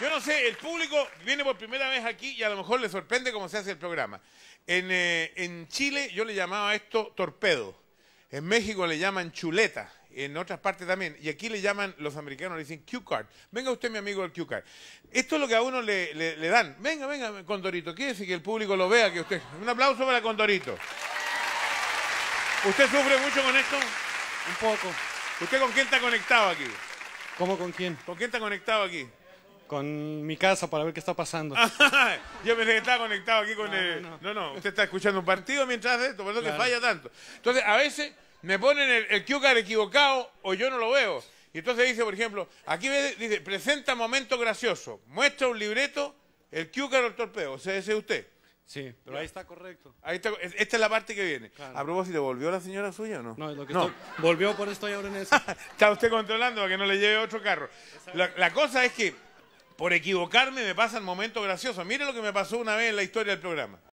Yo no sé, el público viene por primera vez aquí y a lo mejor le sorprende cómo se hace el programa. Eh, en, Chile yo le llamaba esto torpedo. En México le llaman chuleta. En otras partes también. Y aquí le llaman, los americanos le dicen cue card. Venga usted, mi amigo, el cue card. Esto es lo que a uno le, dan. Venga, venga, Condorito. decir que el público lo vea. que usted Un aplauso para Condorito. ¿Usted sufre mucho con esto? Un poco. ¿Usted con quién está conectado aquí? ¿Cómo con quién? ¿Con quién está conectado aquí? con mi casa para ver qué está pasando. yo pensé que estaba conectado aquí con el... No. no. usted está escuchando un partido mientras hace esto, por eso falla tanto. Entonces, a veces me ponen el, el equivocado o yo no lo veo. Y entonces dice, por ejemplo, aquí dice, presenta momento gracioso, muestra un libreto, el cueca o el torpeo, o sea, ese es usted. Sí, pero ahí está correcto. Ahí está, esta es la parte que viene. A propósito, ¿volvió la señora suya o no? No, es lo que no. volvió, por esto ya ahora en eso. está usted controlando para que no le lleve otro carro. la cosa es que por equivocarme me pasa el momento gracioso. Mire lo que me pasó una vez en la historia del programa.